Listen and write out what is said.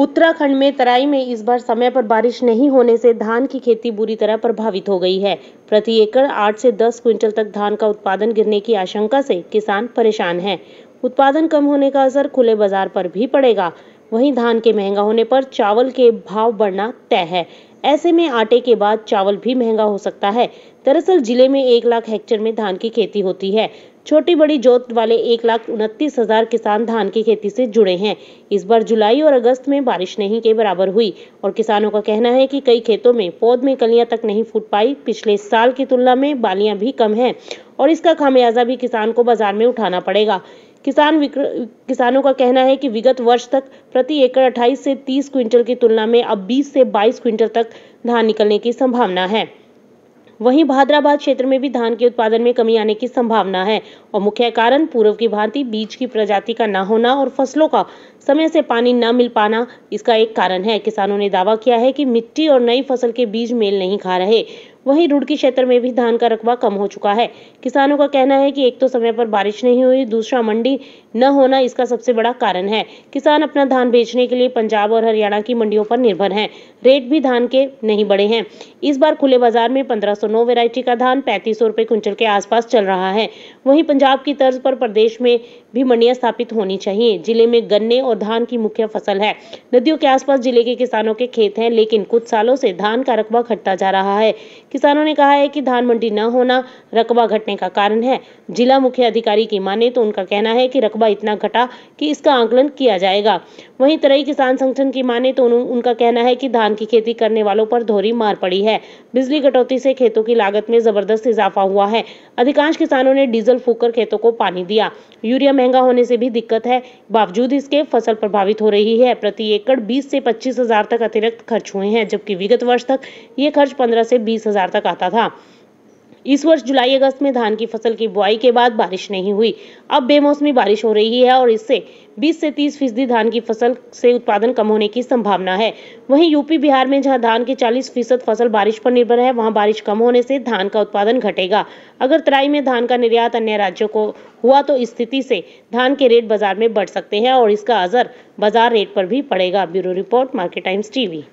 उत्तराखंड में तराई में इस बार समय पर बारिश नहीं होने से धान की खेती बुरी तरह प्रभावित हो गई है प्रति एकड़ आठ से दस क्विंटल तक धान का उत्पादन गिरने की आशंका से किसान परेशान हैं उत्पादन कम होने का असर खुले बाजार पर भी पड़ेगा वहीं धान के महंगा होने पर चावल के भाव बढ़ना तय है ऐसे में आटे के बाद चावल भी महंगा हो सकता है दरअसल जिले में एक लाख हेक्टेयर में धान की खेती होती है छोटी बड़ी जोत वाले एक लाख उनतीस हजार किसान धान की खेती से जुड़े हैं इस बार जुलाई और अगस्त में बारिश नहीं के बराबर हुई और किसानों का कहना है कि कई खेतों में पौध में कलियां तक नहीं फूट पाई पिछले साल की तुलना में बालियां भी कम हैं और इसका खामियाजा भी किसान को बाजार में उठाना पड़ेगा किसान किसानों का कहना है कि विगत वर्ष तक प्रति एकड़ 28 से 30 क्विंटल की तुलना में अब 20 से 22 क्विंटल तक धान निकलने की संभावना है वहीं भाद्राबाद क्षेत्र में भी धान के उत्पादन में कमी आने की संभावना है और मुख्य कारण पूर्व की भांति बीज की प्रजाति का न होना और फसलों का समय से पानी न मिल पाना इसका एक कारण है किसानों ने दावा किया है कि मिट्टी और नई फसल के बीज मेल नहीं खा रहे वहीं रुड़की क्षेत्र में भी धान का रकबा कम हो चुका है किसानों का कहना है कि एक तो समय पर बारिश नहीं हुई दूसरा मंडी न होना इसका सबसे बड़ा कारण है किसान अपना धान बेचने के लिए पंजाब और हरियाणा की मंडियों पर निर्भर है रेट भी धान के नहीं बढ़े हैं इस बार खुले बाजार में पंद्रह सौ नौ वेरायटी का धान पैंतीस सौ रुपए क्विंटल के आसपास चल रहा है वहीं पंजाब की तर्ज पर प्रदेश में भी मंडियां स्थापित होनी चाहिए जिले में गन्ने और धान की मुख्य फसल है नदियों के आसपास जिले के किसानों के खेत हैं लेकिन कुछ सालों से धान का रकबा घटता जा रहा है किसानों ने कहा है कि धान मंडी न होना रकबा घटने का कारण है जिला मुख्य अधिकारी की माने तो उनका कहना है कि रकबा इतना घटा कि इसका आंकलन किया जाएगा वहीं तरई किसान संगठन की माने तो उनका कहना है कि धान की खेती करने वालों पर धोरी मार पड़ी है बिजली कटौती से खेतों की लागत में जबरदस्त इजाफा हुआ है अधिकांश किसानों ने डीजल फूक कर खेतों को पानी दिया यूरिया महंगा होने से भी दिक्कत है बावजूद इसके फसल प्रभावित हो रही है प्रति एकड़ बीस से पच्चीस हजार तक अतिरिक्त खर्च हुए हैं जबकि विगत वर्ष तक ये खर्च पंद्रह से बीस हजार हज़ार तक आता था इस वर्ष जुलाई अगस्त में धान की फसल की बुआई के बाद बारिश नहीं हुई अब बेमौसमी बारिश हो रही है और इससे 20 से 30 फीसदी धान की फसल से उत्पादन कम होने की संभावना है वहीं यूपी बिहार में जहां धान के 40 फीसद फसल बारिश पर निर्भर है वहां बारिश कम होने से धान का उत्पादन घटेगा अगर तराई में धान का निर्यात अन्य राज्यों को हुआ तो स्थिति से धान के रेट बाजार में बढ़ सकते हैं और इसका असर बाजार रेट पर भी पड़ेगा bureau report Market Times TV